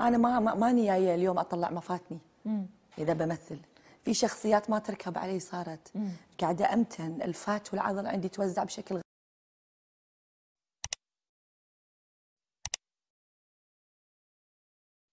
انا ما ماني جايه اليوم اطلع مفاتني مم. اذا بمثل في شخصيات ما تركب علي صارت قاعده امتن الفات والعضل عندي توزع بشكل